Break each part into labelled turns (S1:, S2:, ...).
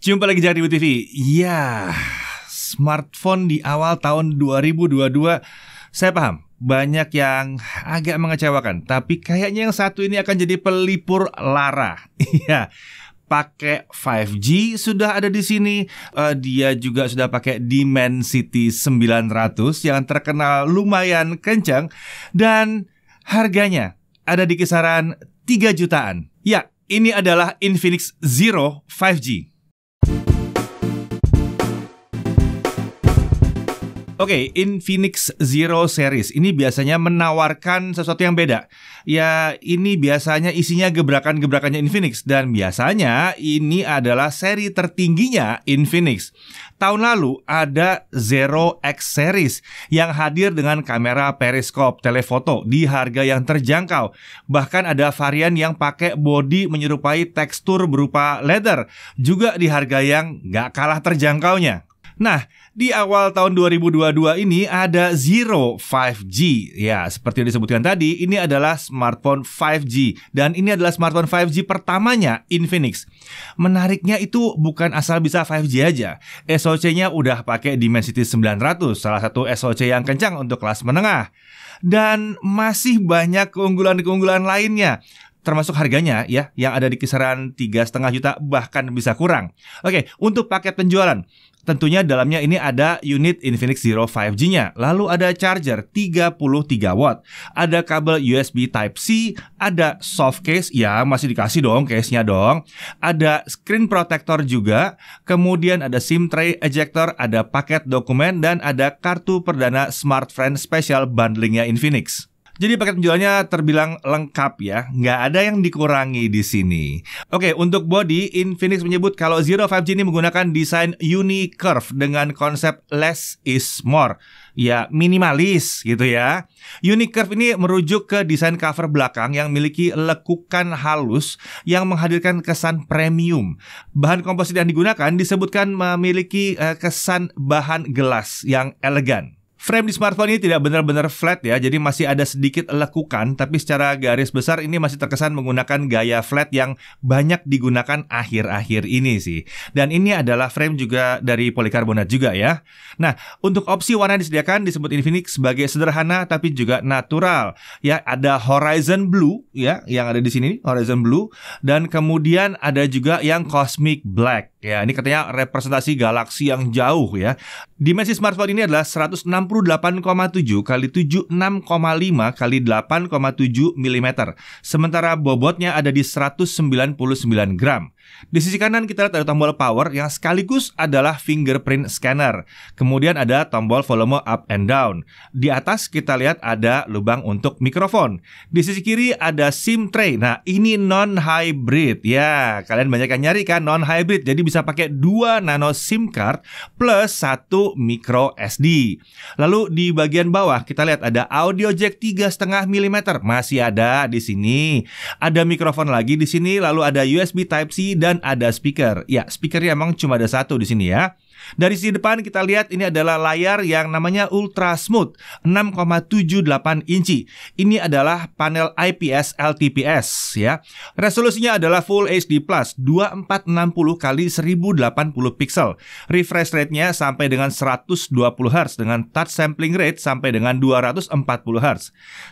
S1: Jumpa lagi Jakarta TV. Iya, smartphone di awal tahun 2022 saya paham banyak yang agak mengecewakan, tapi kayaknya yang satu ini akan jadi pelipur lara. Iya. pakai 5G sudah ada di sini. Uh, dia juga sudah pakai Dimensity 900 yang terkenal lumayan kencang dan harganya ada di kisaran 3 jutaan. Ya, ini adalah Infinix Zero 5G. you Oke, okay, Infinix Zero Series ini biasanya menawarkan sesuatu yang beda. Ya, ini biasanya isinya gebrakan-gebrakannya Infinix dan biasanya ini adalah seri tertingginya Infinix. Tahun lalu ada Zero X Series yang hadir dengan kamera periskop telefoto di harga yang terjangkau. Bahkan ada varian yang pakai body menyerupai tekstur berupa leather juga di harga yang nggak kalah terjangkaunya. Nah, di awal tahun 2022 ini ada Zero 5G. Ya, seperti yang disebutkan tadi, ini adalah smartphone 5G dan ini adalah smartphone 5G pertamanya Infinix. Menariknya itu bukan asal bisa 5G aja. SoC-nya udah pakai Dimensity 900, salah satu SoC yang kencang untuk kelas menengah. Dan masih banyak keunggulan-keunggulan lainnya termasuk harganya ya yang ada di kisaran 3,5 juta bahkan bisa kurang. Oke, untuk paket penjualan Tentunya dalamnya ini ada unit Infinix Zero 5G-nya, lalu ada charger 33 watt, ada kabel USB Type-C, ada soft case, ya masih dikasih dong case-nya dong, ada screen protector juga, kemudian ada SIM tray ejector, ada paket dokumen, dan ada kartu perdana Smart Friend Special bundlingnya Infinix. Jadi paket penjualannya terbilang lengkap ya, nggak ada yang dikurangi di sini. Oke, untuk body, Infinix menyebut kalau Zero 5G ini menggunakan desain Curve dengan konsep less is more ya minimalis gitu ya. Curve ini merujuk ke desain cover belakang yang memiliki lekukan halus yang menghadirkan kesan premium. Bahan komposit yang digunakan disebutkan memiliki eh, kesan bahan gelas yang elegan. Frame di smartphone ini tidak benar-benar flat ya, jadi masih ada sedikit lekukan, tapi secara garis besar ini masih terkesan menggunakan gaya flat yang banyak digunakan akhir-akhir ini sih. Dan ini adalah frame juga dari polikarbonat juga ya. Nah, untuk opsi warna yang disediakan disebut Infinix sebagai sederhana tapi juga natural. Ya, ada Horizon Blue ya, yang ada di sini Horizon Blue, dan kemudian ada juga yang Cosmic Black. Ya, ini katanya representasi galaksi yang jauh ya. Dimensi smartphone ini adalah 160 68,7 kali 76,5 kali 8,7 mm. Sementara bobotnya ada di 199 gram. Di sisi kanan kita lihat ada tombol power yang sekaligus adalah fingerprint scanner. Kemudian ada tombol volume up and down. Di atas kita lihat ada lubang untuk mikrofon. Di sisi kiri ada SIM tray. Nah, ini non hybrid. Ya, kalian banyak yang nyari kan non hybrid. Jadi bisa pakai dua nano SIM card plus satu micro SD. Lalu di bagian bawah kita lihat ada audio jack 3,5 mm. Masih ada di sini. Ada mikrofon lagi di sini, lalu ada USB Type C dan ada speaker. Ya, speakernya emang cuma ada satu di sini ya. Dari sisi depan kita lihat ini adalah layar yang namanya ultra smooth 6,78 inci. Ini adalah panel IPS LTPS ya. Resolusinya adalah Full HD Plus 2460 x 1080 pixel. Refresh rate-nya sampai dengan 120 Hz dengan touch sampling rate sampai dengan 240 Hz.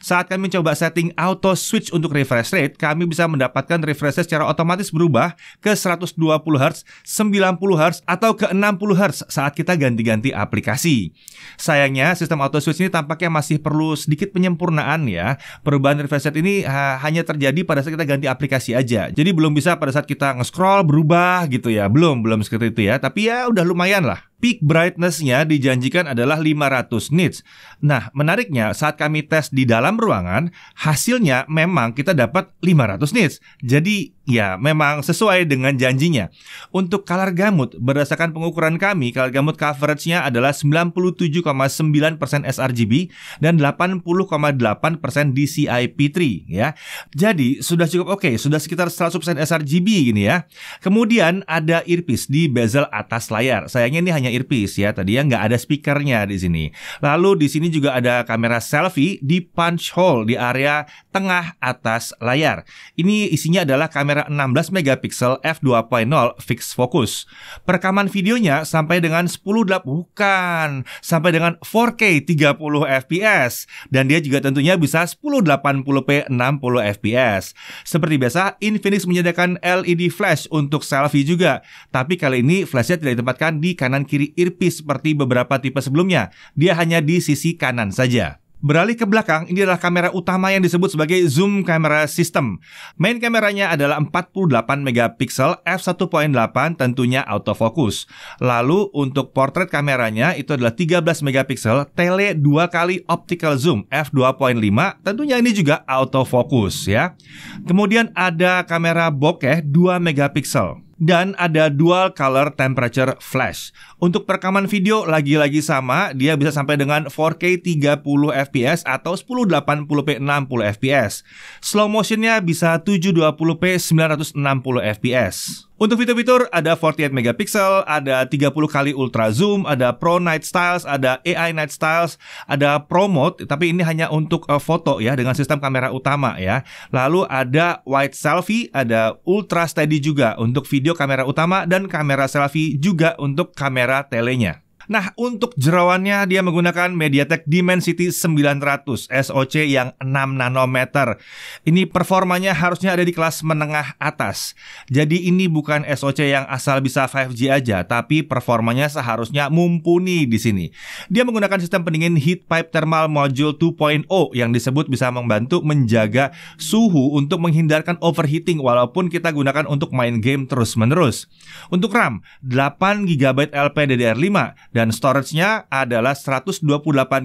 S1: Saat kami coba setting auto switch untuk refresh rate, kami bisa mendapatkan refresh rate secara otomatis berubah ke 120 Hz, 90 Hz atau ke 60 kHz saat kita ganti-ganti aplikasi. Sayangnya, sistem auto switch ini tampaknya masih perlu sedikit penyempurnaan ya. Perubahan refresh rate ini ha, hanya terjadi pada saat kita ganti aplikasi aja. Jadi belum bisa pada saat kita nge-scroll berubah gitu ya. Belum, belum seperti itu ya. Tapi ya udah lumayan lah peak brightness-nya dijanjikan adalah 500 nits. Nah, menariknya saat kami tes di dalam ruangan, hasilnya memang kita dapat 500 nits. Jadi, ya memang sesuai dengan janjinya. Untuk color gamut, berdasarkan pengukuran kami, color gamut coverage-nya adalah 97,9% sRGB dan 80,8% DCI-P3 ya. Jadi, sudah cukup oke, okay. sudah sekitar 100% sRGB gini ya. Kemudian ada earpiece di bezel atas layar. Sayangnya ini hanya hanya earpiece ya. ya nggak ada speakernya di sini. Lalu di sini juga ada kamera selfie di punch hole di area tengah atas layar. Ini isinya adalah kamera 16 megapiksel f2.0 fix focus. Perekaman videonya sampai dengan 10 bukan sampai dengan 4K 30 fps dan dia juga tentunya bisa 1080p 60 fps. Seperti biasa, Infinix menyediakan LED flash untuk selfie juga, tapi kali ini flashnya tidak ditempatkan di kanan kiri kiri earpiece seperti beberapa tipe sebelumnya. Dia hanya di sisi kanan saja. Beralih ke belakang, ini adalah kamera utama yang disebut sebagai zoom camera system. Main kameranya adalah 48 megapiksel f1.8 tentunya autofocus. Lalu untuk portrait kameranya itu adalah 13 megapiksel tele 2 kali optical zoom f2.5 tentunya ini juga autofocus ya. Kemudian ada kamera bokeh 2 megapiksel dan ada dual color temperature flash. Untuk perekaman video lagi-lagi sama, dia bisa sampai dengan 4K 30 fps atau 1080p 60 fps. Slow motionnya bisa 720p 960 fps. Untuk fitur-fitur ada 48 megapiksel, ada 30 kali ultra zoom, ada pro night styles, ada AI night styles, ada pro mode tapi ini hanya untuk eh, foto ya dengan sistem kamera utama ya. Lalu ada wide selfie, ada ultra steady juga untuk video kamera utama dan kamera selfie juga untuk kamera telenya. Nah, untuk jerawannya dia menggunakan MediaTek Dimensity 900 SoC yang 6 nanometer. Ini performanya harusnya ada di kelas menengah atas. Jadi ini bukan SoC yang asal bisa 5G aja, tapi performanya seharusnya mumpuni di sini. Dia menggunakan sistem pendingin heat pipe thermal module 2.0 yang disebut bisa membantu menjaga suhu untuk menghindarkan overheating walaupun kita gunakan untuk main game terus-menerus. Untuk RAM, 8 GB LPDDR5 dan storage-nya adalah 128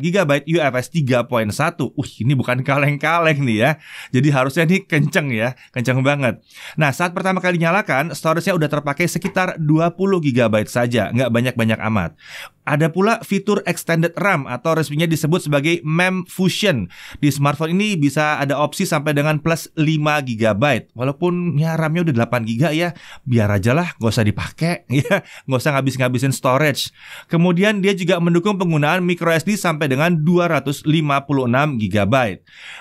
S1: GB UFS 3.1. Uh, ini bukan kaleng-kaleng nih ya. Jadi harusnya ini kenceng ya, kenceng banget. Nah, saat pertama kali nyalakan, storage-nya udah terpakai sekitar 20 GB saja, nggak banyak-banyak amat. Ada pula fitur extended RAM atau resminya disebut sebagai Mem e Fusion. Di smartphone ini bisa ada opsi sampai dengan plus 5 GB. Walaupun ya RAM-nya udah 8 GB ya, biar aja lah, nggak usah dipakai ya, nggak usah ngabis-ngabisin storage. Kemudian dia juga mendukung penggunaan microSD sampai dengan 256 GB.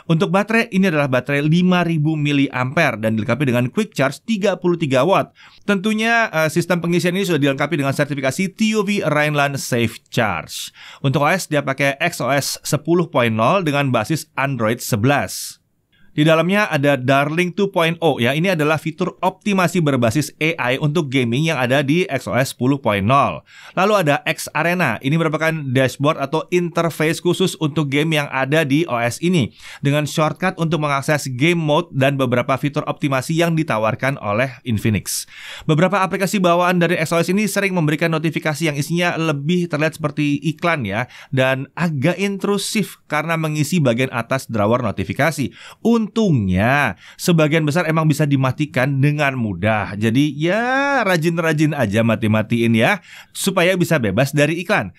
S1: Untuk baterai ini adalah baterai 5000 mAh dan dilengkapi dengan quick charge 33 watt. Tentunya eh, sistem pengisian ini sudah dilengkapi dengan sertifikasi TÜV Rheinland Safe Charge. Untuk OS dia pakai XOS 10.0 dengan basis Android 11. Di dalamnya ada Darling 2.0 ya. Ini adalah fitur optimasi berbasis AI untuk gaming yang ada di XOS 10.0. Lalu ada X Arena. Ini merupakan dashboard atau interface khusus untuk game yang ada di OS ini dengan shortcut untuk mengakses game mode dan beberapa fitur optimasi yang ditawarkan oleh Infinix. Beberapa aplikasi bawaan dari XOS ini sering memberikan notifikasi yang isinya lebih terlihat seperti iklan ya dan agak intrusif karena mengisi bagian atas drawer notifikasi. Untungnya, sebagian besar emang bisa dimatikan dengan mudah. Jadi ya rajin-rajin aja mati-matiin ya, supaya bisa bebas dari iklan.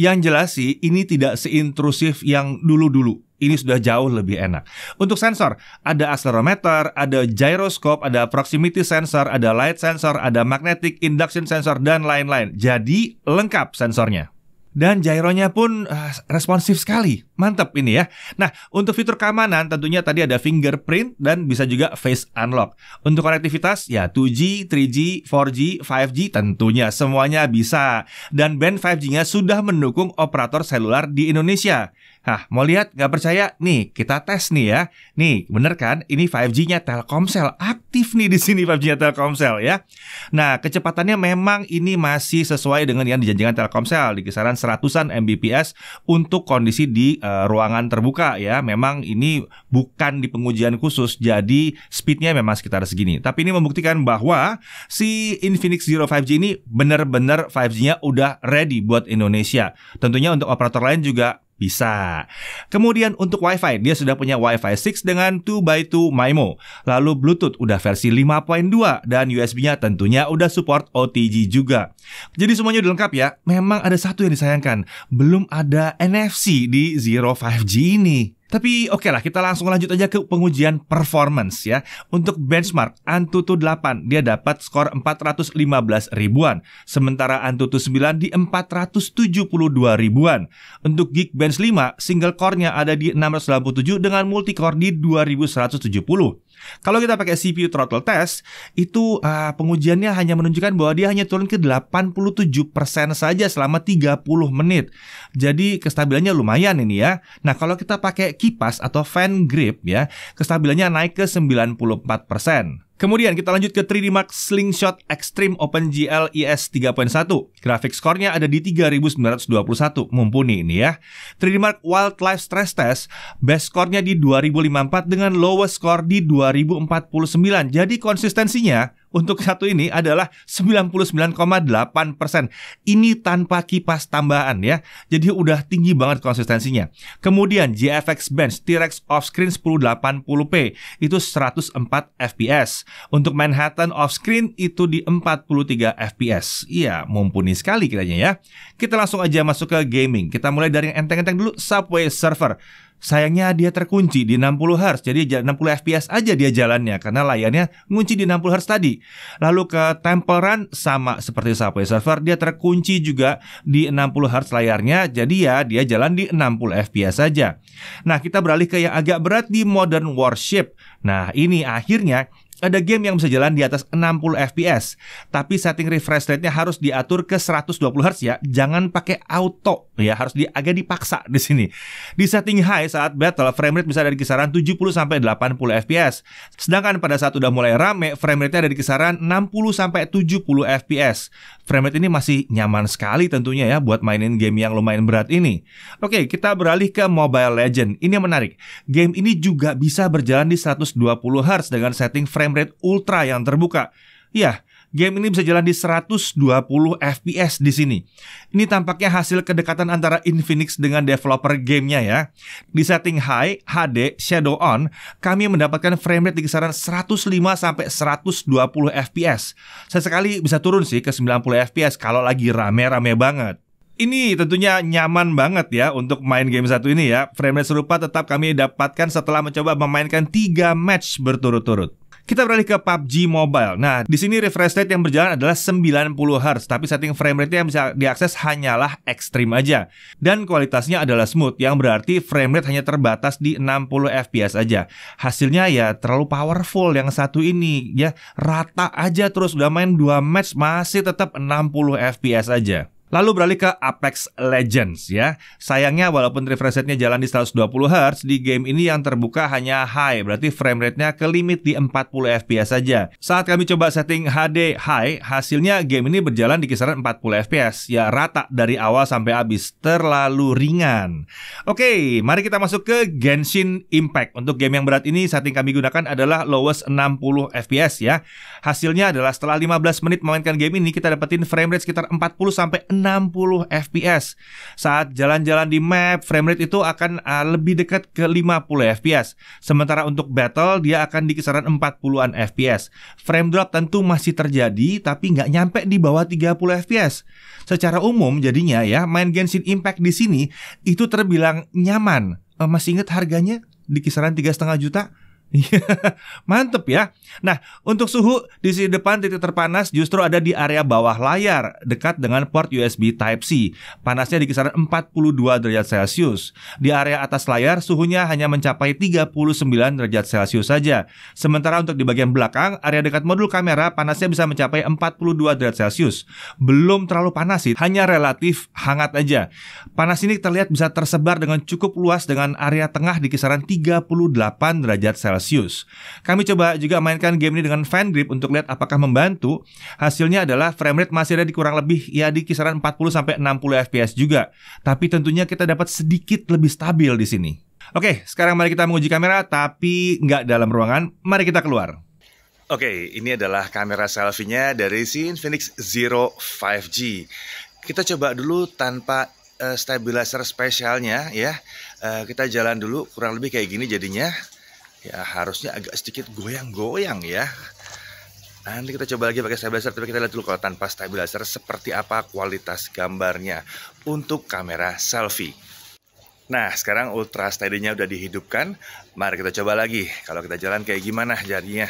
S1: Yang jelas sih, ini tidak seintrusif yang dulu-dulu. Ini sudah jauh lebih enak. Untuk sensor, ada accelerometer, ada gyroscope ada proximity sensor, ada light sensor, ada magnetic induction sensor, dan lain-lain. Jadi, lengkap sensornya dan gyronya pun uh, responsif sekali. Mantap ini ya. Nah, untuk fitur keamanan tentunya tadi ada fingerprint dan bisa juga face unlock. Untuk konektivitas ya 2G, 3G, 4G, 5G tentunya semuanya bisa. Dan band 5G-nya sudah mendukung operator seluler di Indonesia. Nah, mau lihat nggak percaya? Nih, kita tes nih ya. Nih, bener kan? Ini 5G-nya Telkomsel. Aktif nih di sini 5G-nya Telkomsel ya. Nah, kecepatannya memang ini masih sesuai dengan yang dijanjikan Telkomsel di kisaran seratusan Mbps untuk kondisi di uh, ruangan terbuka ya. Memang ini bukan di pengujian khusus, jadi speednya memang sekitar segini. Tapi ini membuktikan bahwa si Infinix Zero 5G ini benar-benar 5G-nya udah ready buat Indonesia. Tentunya untuk operator lain juga bisa. Kemudian untuk WiFi, dia sudah punya WiFi 6 dengan 2x2 MIMO. Lalu Bluetooth udah versi 5.2 dan USB-nya tentunya udah support OTG juga. Jadi semuanya udah lengkap ya. Memang ada satu yang disayangkan, belum ada NFC di Zero 5G ini. Tapi oke okay lah, kita langsung lanjut aja ke pengujian performance ya. Untuk benchmark, Antutu 8 dia dapat skor 415 ribuan, sementara Antutu 9 di 472 ribuan. Untuk Geekbench 5, single core-nya ada di 687 dengan multi core di 2170. Kalau kita pakai CPU throttle test, itu uh, pengujiannya hanya menunjukkan bahwa dia hanya turun ke 87% saja selama 30 menit. Jadi kestabilannya lumayan ini ya. Nah, kalau kita pakai kipas atau fan grip ya, kestabilannya naik ke 94%. Kemudian kita lanjut ke 3D Max Slingshot Extreme OpenGL ES 3.1. Grafik skornya ada di 3921, mumpuni ini ya. 3D Mark Wildlife Stress Test, best skornya di 2054 dengan lowest score di 2049. Jadi konsistensinya untuk satu ini adalah 99,8 persen. Ini tanpa kipas tambahan ya. Jadi udah tinggi banget konsistensinya. Kemudian GFX Bench T-Rex Offscreen 1080p itu 104 fps. Untuk Manhattan Offscreen itu di 43 fps. Iya, mumpuni sekali kiranya ya. Kita langsung aja masuk ke gaming. Kita mulai dari yang enteng-enteng dulu Subway Surfer. Sayangnya dia terkunci di 60 Hz, jadi 60 fps aja dia jalannya karena layarnya ngunci di 60 Hz tadi. Lalu ke Temple Run sama seperti Subway Surfer, dia terkunci juga di 60 Hz layarnya, jadi ya dia jalan di 60 fps saja. Nah kita beralih ke yang agak berat di Modern Warship. Nah ini akhirnya ada game yang bisa jalan di atas 60 fps, tapi setting refresh rate-nya harus diatur ke 120 Hz ya. Jangan pakai auto ya, harus di, agak dipaksa di sini. Di setting high saat battle, frame rate bisa dari kisaran 70 sampai 80 fps. Sedangkan pada saat udah mulai rame, frame rate-nya dari kisaran 60 sampai 70 fps. Frame rate ini masih nyaman sekali tentunya ya buat mainin game yang lumayan berat ini. Oke, kita beralih ke Mobile Legend. Ini yang menarik. Game ini juga bisa berjalan di 120 Hz dengan setting frame frame rate ultra yang terbuka. Ya, game ini bisa jalan di 120 fps di sini. Ini tampaknya hasil kedekatan antara Infinix dengan developer gamenya ya. Di setting high, HD, shadow on, kami mendapatkan frame rate di kisaran 105 sampai 120 fps. Sesekali bisa turun sih ke 90 fps kalau lagi rame-rame banget ini tentunya nyaman banget ya untuk main game satu ini ya. Frame rate serupa tetap kami dapatkan setelah mencoba memainkan 3 match berturut-turut. Kita beralih ke PUBG Mobile. Nah, di sini refresh rate yang berjalan adalah 90 Hz, tapi setting frame rate yang bisa diakses hanyalah ekstrim aja. Dan kualitasnya adalah smooth, yang berarti frame rate hanya terbatas di 60 fps aja. Hasilnya ya terlalu powerful yang satu ini, ya rata aja terus udah main dua match masih tetap 60 fps aja. Lalu beralih ke Apex Legends ya. Sayangnya walaupun refresh rate-nya jalan di 120Hz, di game ini yang terbuka hanya high, berarti frame rate-nya ke limit di 40 FPS saja. Saat kami coba setting HD high, hasilnya game ini berjalan di kisaran 40 FPS, ya rata dari awal sampai habis, terlalu ringan. Oke, mari kita masuk ke Genshin Impact. Untuk game yang berat ini, setting kami gunakan adalah lowest 60 FPS ya. Hasilnya adalah setelah 15 menit memainkan game ini, kita dapetin frame rate sekitar 40 sampai 60 fps. Saat jalan-jalan di map, frame rate itu akan uh, lebih dekat ke 50 fps. Sementara untuk battle, dia akan di kisaran 40-an fps. Frame drop tentu masih terjadi, tapi nggak nyampe di bawah 30 fps. Secara umum jadinya ya, main Genshin Impact di sini itu terbilang nyaman. Uh, masih inget harganya? Di kisaran 3,5 juta Iya. Mantep ya. Nah, untuk suhu di sisi depan titik terpanas justru ada di area bawah layar dekat dengan port USB Type-C. Panasnya di kisaran 42 derajat Celcius. Di area atas layar suhunya hanya mencapai 39 derajat Celcius saja. Sementara untuk di bagian belakang, area dekat modul kamera panasnya bisa mencapai 42 derajat Celcius. Belum terlalu panas sih, hanya relatif hangat aja. Panas ini terlihat bisa tersebar dengan cukup luas dengan area tengah di kisaran 38 derajat Celcius Celsius. Kami coba juga mainkan game ini dengan fan grip untuk lihat apakah membantu. Hasilnya adalah frame rate masih ada di kurang lebih ya di kisaran 40 sampai 60 FPS juga. Tapi tentunya kita dapat sedikit lebih stabil di sini. Oke, sekarang mari kita menguji kamera, tapi nggak dalam ruangan. Mari kita keluar. Oke, ini adalah kamera selfie-nya dari si Infinix Zero 5G. Kita coba dulu tanpa uh, stabilizer spesialnya ya. Uh, kita jalan dulu, kurang lebih kayak gini jadinya ya harusnya agak sedikit goyang-goyang ya Nanti kita coba lagi pakai stabilizer, tapi kita lihat dulu kalau tanpa stabilizer seperti apa kualitas gambarnya untuk kamera selfie. Nah, sekarang ultra steady-nya udah dihidupkan. Mari kita coba lagi. Kalau kita jalan kayak gimana jadinya?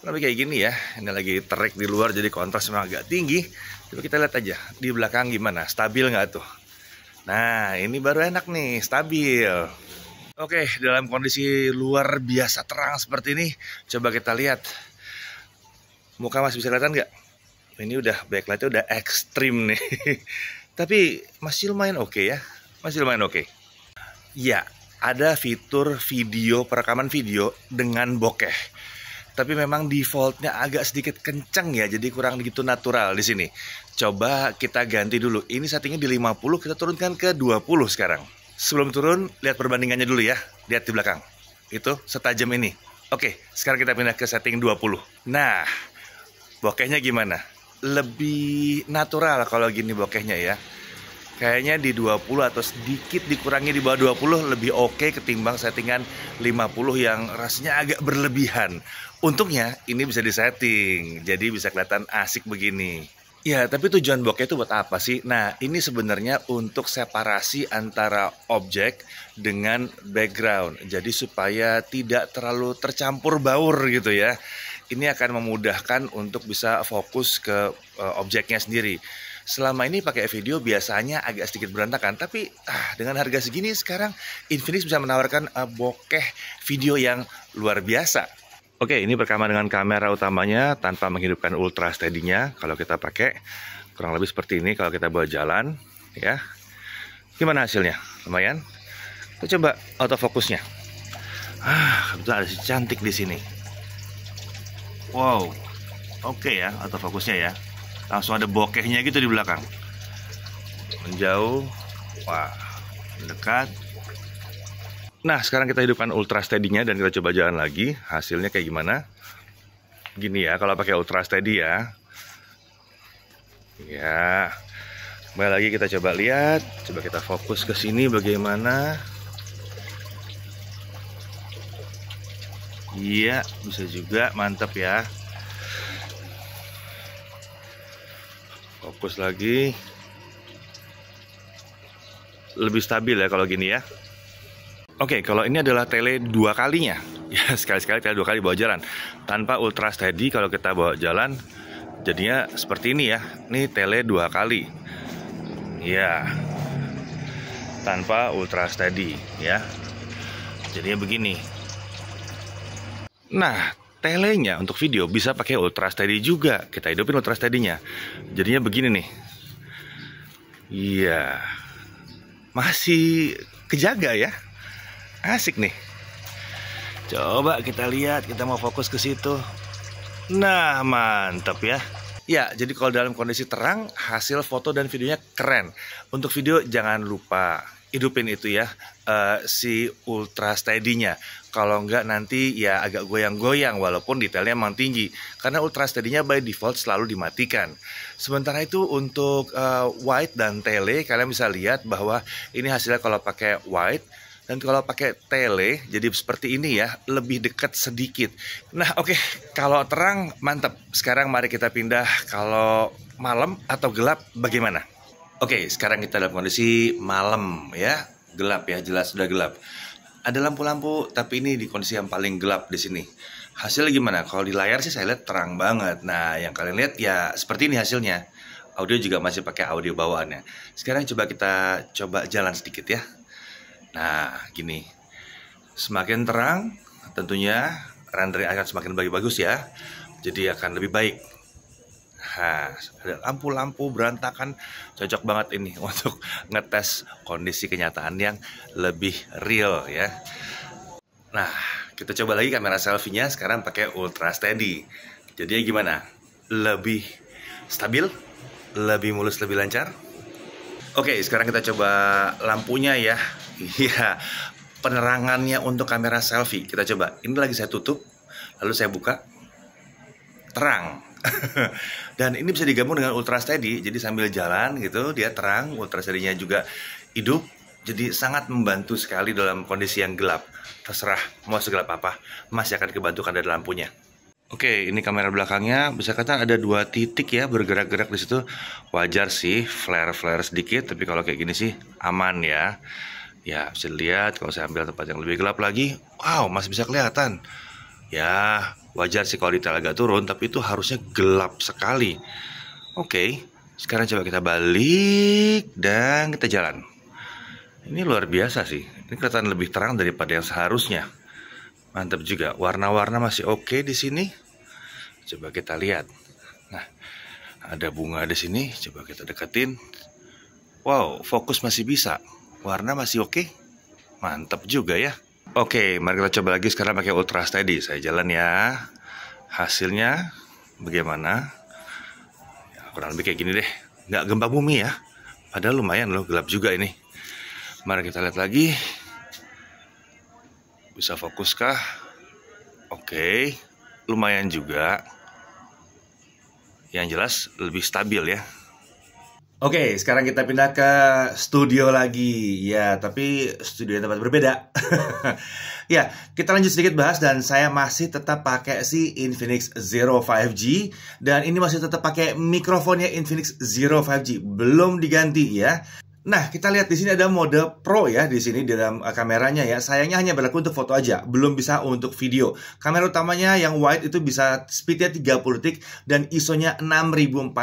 S1: lebih kayak gini ya. Ini lagi terik di luar jadi kontras memang agak tinggi. tapi kita lihat aja di belakang gimana? Stabil nggak tuh? Nah, ini baru enak nih, stabil. Oke, dalam kondisi luar biasa terang seperti ini, coba kita lihat. Muka masih bisa kelihatan nggak? Ini udah backlightnya udah ekstrim nih. Tapi masih lumayan oke okay ya. Masih lumayan oke. Okay. Ya, ada fitur video perekaman video dengan bokeh tapi memang defaultnya agak sedikit kenceng ya jadi kurang begitu natural di sini coba kita ganti dulu ini settingnya di 50 kita turunkan ke 20 sekarang Sebelum turun, lihat perbandingannya dulu ya. Lihat di belakang. Itu setajam ini. Oke, sekarang kita pindah ke setting 20. Nah, bokehnya gimana? Lebih natural kalau gini bokehnya ya. Kayaknya di 20 atau sedikit dikurangi di bawah 20 lebih oke ketimbang settingan 50 yang rasanya agak berlebihan. Untungnya ini bisa disetting, jadi bisa kelihatan asik begini. Ya, tapi tujuan bokeh itu buat apa sih? Nah, ini sebenarnya untuk separasi antara objek dengan background. Jadi supaya tidak terlalu tercampur baur gitu ya. Ini akan memudahkan untuk bisa fokus ke uh, objeknya sendiri. Selama ini pakai video biasanya agak sedikit berantakan, tapi ah, dengan harga segini sekarang Infinix bisa menawarkan uh, bokeh video yang luar biasa Oke, ini berkaman dengan kamera utamanya tanpa menghidupkan ultra steady-nya kalau kita pakai. Kurang lebih seperti ini kalau kita bawa jalan, ya. Gimana hasilnya? Lumayan. Kita coba autofokusnya. Ah, kebetulan ada si cantik di sini. Wow. Oke ya, autofokusnya ya. Langsung ada bokehnya gitu di belakang. Menjauh. Wah, mendekat. Nah, sekarang kita hidupkan ultra steady-nya dan kita coba jalan lagi. Hasilnya kayak gimana? Gini ya, kalau pakai ultra steady ya. Ya. Kembali lagi kita coba lihat, coba kita fokus ke sini bagaimana. Iya, bisa juga, mantap ya. Fokus lagi. Lebih stabil ya kalau gini ya. Oke, okay, kalau ini adalah tele dua kalinya. Ya, sekali-sekali tele dua kali bawa jalan. Tanpa ultra steady kalau kita bawa jalan jadinya seperti ini ya. Ini tele dua kali. Ya. Tanpa ultra steady ya. Jadinya begini. Nah, telenya untuk video bisa pakai ultra steady juga. Kita hidupin ultra steady-nya. Jadinya begini nih. Iya. Masih kejaga ya Asik nih. Coba kita lihat, kita mau fokus ke situ. Nah, mantap ya. Ya, jadi kalau dalam kondisi terang, hasil foto dan videonya keren. Untuk video jangan lupa hidupin itu ya, uh, si ultra steady-nya. Kalau enggak nanti ya agak goyang-goyang walaupun detailnya emang tinggi. Karena ultra steady-nya by default selalu dimatikan. Sementara itu untuk uh, eh, white dan tele, kalian bisa lihat bahwa ini hasilnya kalau pakai white, dan kalau pakai tele jadi seperti ini ya, lebih dekat sedikit. Nah, oke, okay. kalau terang mantap. Sekarang mari kita pindah kalau malam atau gelap bagaimana? Oke, okay, sekarang kita dalam kondisi malam ya, gelap ya, jelas sudah gelap. Ada lampu-lampu, tapi ini di kondisi yang paling gelap di sini. Hasilnya gimana? Kalau di layar sih saya lihat terang banget. Nah, yang kalian lihat ya seperti ini hasilnya. Audio juga masih pakai audio bawaannya. Sekarang coba kita coba jalan sedikit ya. Nah, gini. Semakin terang, tentunya rendering akan semakin lebih bagus ya. Jadi akan lebih baik. Nah, lampu-lampu berantakan cocok banget ini untuk ngetes kondisi kenyataan yang lebih real ya. Nah, kita coba lagi kamera selfie-nya sekarang pakai ultra steady. Jadi gimana? Lebih stabil, lebih mulus, lebih lancar. Oke, sekarang kita coba lampunya ya. Iya, penerangannya untuk kamera selfie. Kita coba. Ini lagi saya tutup, lalu saya buka. Terang. Dan ini bisa digabung dengan ultra steady. Jadi sambil jalan gitu dia terang, ultra steady-nya juga hidup. Jadi sangat membantu sekali dalam kondisi yang gelap. Terserah mau segelap apa, masih akan kebantu karena ada lampunya. Oke, ini kamera belakangnya bisa kata ada dua titik ya bergerak-gerak di situ. Wajar sih flare-flare sedikit, tapi kalau kayak gini sih aman ya ya bisa dilihat kalau saya ambil tempat yang lebih gelap lagi wow masih bisa kelihatan ya wajar sih kalau detail agak turun tapi itu harusnya gelap sekali oke okay, sekarang coba kita balik dan kita jalan ini luar biasa sih ini kelihatan lebih terang daripada yang seharusnya mantap juga warna-warna masih oke okay di sini coba kita lihat nah ada bunga di sini coba kita deketin wow fokus masih bisa Warna masih oke? Okay? Mantap juga ya. Oke, mari kita coba lagi sekarang pakai Ultra Steady. Saya jalan ya. Hasilnya bagaimana? Ya, kurang lebih kayak gini deh. Nggak gempa bumi ya. Padahal lumayan loh, gelap juga ini. Mari kita lihat lagi. Bisa fokuskah? Oke, lumayan juga. Yang jelas lebih stabil ya. Oke, okay, sekarang kita pindah ke studio lagi. Ya, tapi studio yang tempat berbeda. ya, kita lanjut sedikit bahas dan saya masih tetap pakai si Infinix Zero 5G dan ini masih tetap pakai mikrofonnya Infinix Zero 5G, belum diganti ya. Nah, kita lihat di sini ada mode pro ya di sini di dalam eh, kameranya ya. Sayangnya hanya berlaku untuk foto aja, belum bisa untuk video. Kamera utamanya yang wide itu bisa speednya 30 detik dan ISO-nya 6400.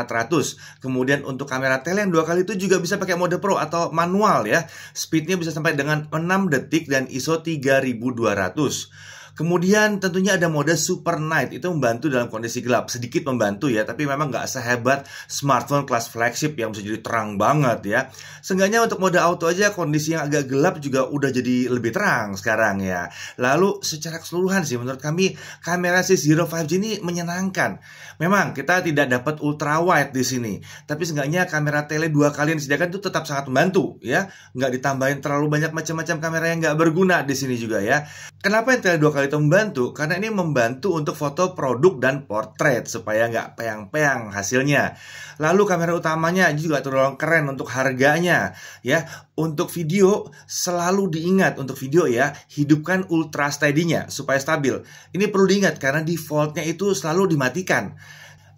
S1: Kemudian untuk kamera tele yang dua kali itu juga bisa pakai mode pro atau manual ya. Speednya bisa sampai dengan 6 detik dan ISO 3200. Kemudian tentunya ada mode Super Night itu membantu dalam kondisi gelap, sedikit membantu ya, tapi memang nggak sehebat smartphone kelas flagship yang bisa jadi terang banget ya. Seenggaknya untuk mode auto aja kondisi yang agak gelap juga udah jadi lebih terang sekarang ya. Lalu secara keseluruhan sih menurut kami kamera c Zero 5G ini menyenangkan. Memang kita tidak dapat ultra wide di sini, tapi seenggaknya kamera tele dua kali yang disediakan itu tetap sangat membantu ya. Nggak ditambahin terlalu banyak macam-macam kamera yang nggak berguna di sini juga ya. Kenapa yang tele dua kali itu membantu? Karena ini membantu untuk foto produk dan portrait supaya nggak peyang-peyang hasilnya. Lalu kamera utamanya juga terlalu keren untuk harganya, ya. Untuk video selalu diingat untuk video ya hidupkan ultra steady-nya supaya stabil. Ini perlu diingat karena defaultnya itu selalu dimatikan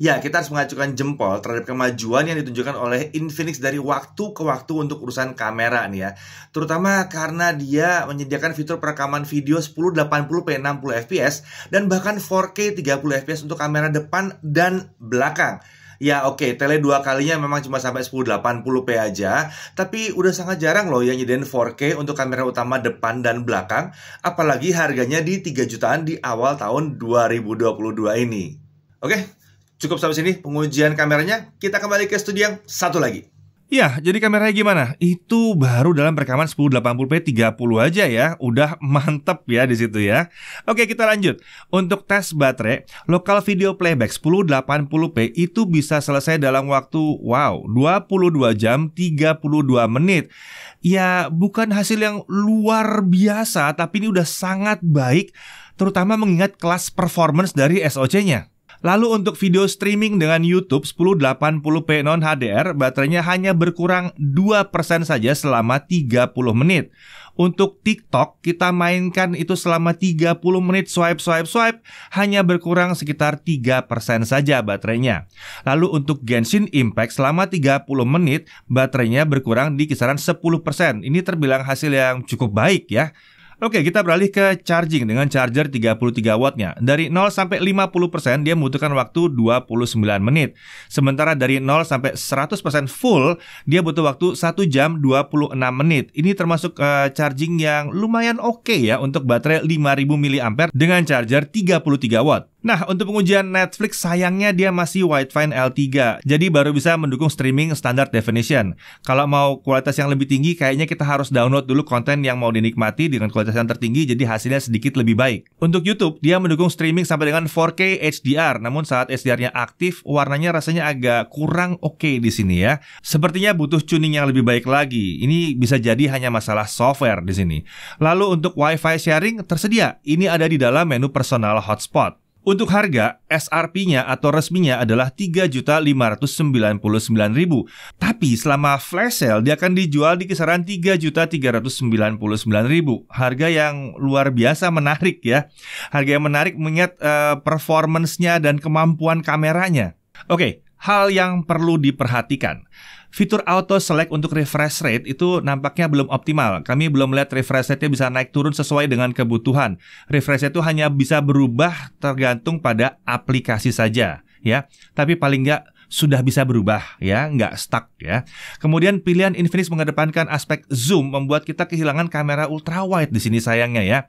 S1: ya kita harus mengacukan jempol terhadap kemajuan yang ditunjukkan oleh Infinix dari waktu ke waktu untuk urusan kamera nih ya. Terutama karena dia menyediakan fitur perekaman video 1080p 60 fps dan bahkan 4K 30 fps untuk kamera depan dan belakang. Ya oke, okay, tele dua kalinya memang cuma sampai 1080p aja, tapi udah sangat jarang loh yang nyediain 4K untuk kamera utama depan dan belakang, apalagi harganya di 3 jutaan di awal tahun 2022 ini. Oke, okay? Cukup sampai sini pengujian kameranya. Kita kembali ke studi yang satu lagi. Ya, jadi kameranya gimana? Itu baru dalam rekaman 1080p 30 aja ya. Udah mantep ya di situ ya. Oke, kita lanjut. Untuk tes baterai, lokal video playback 1080p itu bisa selesai dalam waktu wow, 22 jam 32 menit. Ya, bukan hasil yang luar biasa, tapi ini udah sangat baik terutama mengingat kelas performance dari SOC-nya. Lalu untuk video streaming dengan YouTube 1080p non HDR, baterainya hanya berkurang 2% saja selama 30 menit. Untuk TikTok, kita mainkan itu selama 30 menit swipe swipe swipe hanya berkurang sekitar 3% saja baterainya. Lalu untuk Genshin Impact selama 30 menit baterainya berkurang di kisaran 10%. Ini terbilang hasil yang cukup baik ya. Oke, kita beralih ke charging dengan charger 33 wattnya. Dari 0 sampai 50% dia membutuhkan waktu 29 menit. Sementara dari 0 sampai 100% full dia butuh waktu 1 jam 26 menit. Ini termasuk uh, charging yang lumayan oke okay ya untuk baterai 5000 mAh dengan charger 33 watt. Nah, untuk pengujian Netflix sayangnya dia masih widevine L3, jadi baru bisa mendukung streaming standar definition. Kalau mau kualitas yang lebih tinggi, kayaknya kita harus download dulu konten yang mau dinikmati dengan kualitas yang tertinggi, jadi hasilnya sedikit lebih baik. Untuk YouTube, dia mendukung streaming sampai dengan 4K HDR, namun saat HDR-nya aktif, warnanya rasanya agak kurang oke okay di sini ya. Sepertinya butuh tuning yang lebih baik lagi. Ini bisa jadi hanya masalah software di sini. Lalu untuk Wi-Fi sharing tersedia. Ini ada di dalam menu personal hotspot. Untuk harga, SRP-nya atau resminya adalah 3.599.000. Tapi selama flash sale dia akan dijual di kisaran 3.399.000. Harga yang luar biasa menarik ya. Harga yang menarik mengingat uh, performance-nya dan kemampuan kameranya. Oke, okay, hal yang perlu diperhatikan. Fitur auto select untuk refresh rate itu nampaknya belum optimal. Kami belum lihat refresh rate-nya bisa naik turun sesuai dengan kebutuhan. Refresh rate itu hanya bisa berubah tergantung pada aplikasi saja, ya. Tapi paling nggak sudah bisa berubah ya, nggak stuck ya. Kemudian pilihan Infinix mengedepankan aspek zoom membuat kita kehilangan kamera ultra wide di sini sayangnya ya.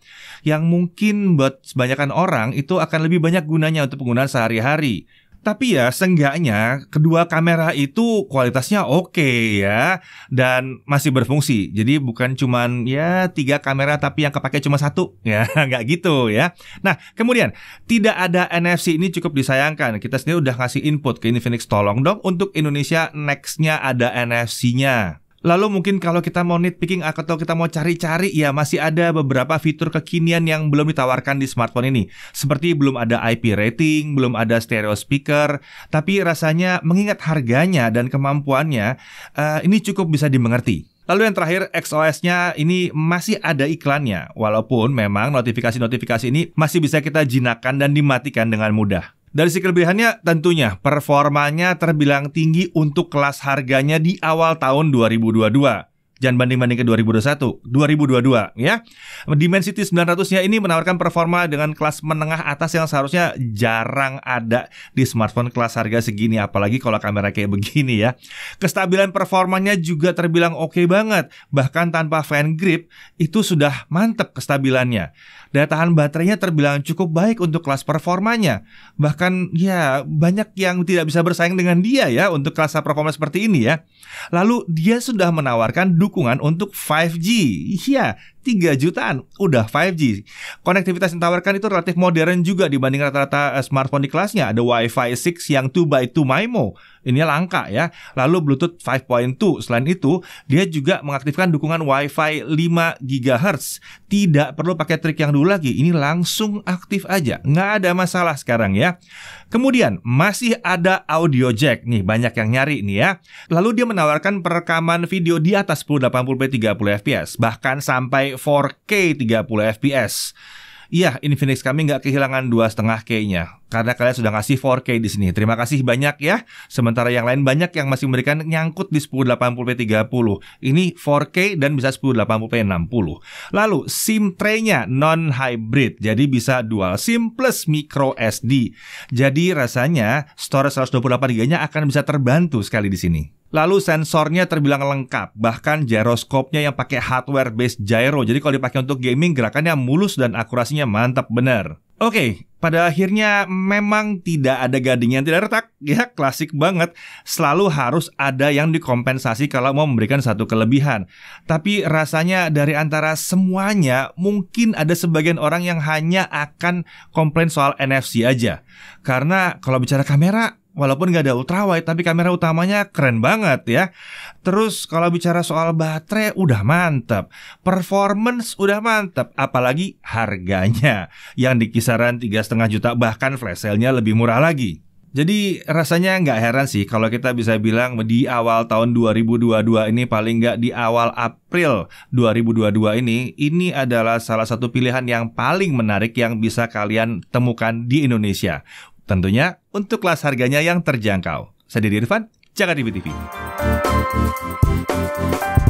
S1: Yang mungkin buat kebanyakan orang itu akan lebih banyak gunanya untuk penggunaan sehari-hari. Tapi ya seenggaknya kedua kamera itu kualitasnya oke okay ya dan masih berfungsi. Jadi bukan cuman ya tiga kamera tapi yang kepake cuma satu ya nggak gitu ya. Nah kemudian tidak ada NFC ini cukup disayangkan. Kita sendiri udah ngasih input ke Infinix tolong dong untuk Indonesia nextnya ada NFC-nya. Lalu mungkin kalau kita mau nitpicking atau kita mau cari-cari ya masih ada beberapa fitur kekinian yang belum ditawarkan di smartphone ini. Seperti belum ada IP rating, belum ada stereo speaker, tapi rasanya mengingat harganya dan kemampuannya uh, ini cukup bisa dimengerti. Lalu yang terakhir XOS-nya ini masih ada iklannya walaupun memang notifikasi-notifikasi ini masih bisa kita jinakan dan dimatikan dengan mudah. Dari si kelebihannya tentunya performanya terbilang tinggi untuk kelas harganya di awal tahun 2022. Jangan banding-banding ke 2021, 2022 ya. Dimensity 900-nya ini menawarkan performa dengan kelas menengah atas yang seharusnya jarang ada di smartphone kelas harga segini apalagi kalau kamera kayak begini ya. Kestabilan performanya juga terbilang oke okay banget. Bahkan tanpa fan grip itu sudah mantep kestabilannya. Daya tahan baterainya terbilang cukup baik untuk kelas performanya. Bahkan ya banyak yang tidak bisa bersaing dengan dia ya untuk kelas performa seperti ini ya. Lalu dia sudah menawarkan dukungan untuk 5G. Iya, 3 jutaan udah 5G. Konektivitas yang ditawarkan itu relatif modern juga dibanding rata-rata eh, smartphone di kelasnya. Ada Wi-Fi 6 yang 2x2 MIMO. Ini langka ya. Lalu Bluetooth 5.2. Selain itu, dia juga mengaktifkan dukungan Wi-Fi 5 GHz. Tidak perlu pakai trik yang dulu lagi. Ini langsung aktif aja. Nggak ada masalah sekarang ya. Kemudian, masih ada audio jack. Nih, banyak yang nyari nih ya. Lalu dia menawarkan perekaman video di atas 1080p 30fps. Bahkan sampai 4K 30 fps. Iya, Infinix kami nggak kehilangan dua setengah K-nya karena kalian sudah ngasih 4K di sini. Terima kasih banyak ya. Sementara yang lain banyak yang masih memberikan nyangkut di 1080p 30. Ini 4K dan bisa 1080p 60. Lalu SIM tray-nya non hybrid, jadi bisa dual SIM plus micro SD. Jadi rasanya storage 128GB-nya akan bisa terbantu sekali di sini. Lalu sensornya terbilang lengkap, bahkan gyroskopnya yang pakai hardware based gyro. Jadi kalau dipakai untuk gaming gerakannya mulus dan akurasinya mantap bener. Oke, okay, pada akhirnya memang tidak ada gading yang tidak retak. Ya, klasik banget. Selalu harus ada yang dikompensasi kalau mau memberikan satu kelebihan. Tapi rasanya dari antara semuanya, mungkin ada sebagian orang yang hanya akan komplain soal NFC aja. Karena kalau bicara kamera, walaupun nggak ada ultrawide tapi kamera utamanya keren banget ya. Terus kalau bicara soal baterai udah mantap, performance udah mantap, apalagi harganya yang di kisaran tiga setengah juta bahkan flash sale-nya lebih murah lagi. Jadi rasanya nggak heran sih kalau kita bisa bilang di awal tahun 2022 ini paling nggak di awal April 2022 ini ini adalah salah satu pilihan yang paling menarik yang bisa kalian temukan di Indonesia. Tentunya untuk kelas harganya yang terjangkau. Saya Didi Irfan, Jakarta TV.